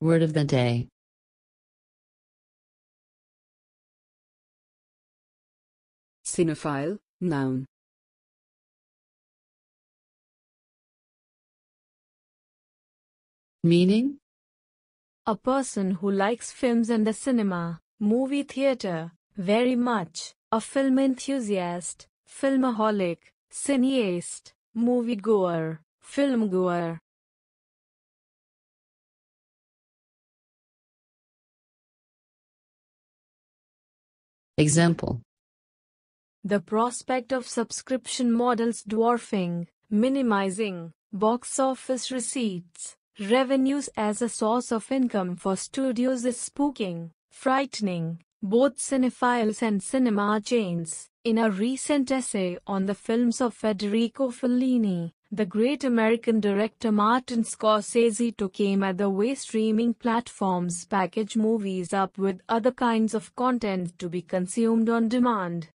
Word of the day. Cinephile, noun. Meaning? A person who likes films and the cinema, movie theater, very much, a film enthusiast, filmaholic, cineast, moviegoer, filmgoer. Example The prospect of subscription models dwarfing, minimizing, box office receipts, revenues as a source of income for studios is spooking, frightening, both cinephiles and cinema chains. In a recent essay on the films of Federico Fellini, the great American director Martin Scorsese took aim at the way streaming platforms package movies up with other kinds of content to be consumed on demand.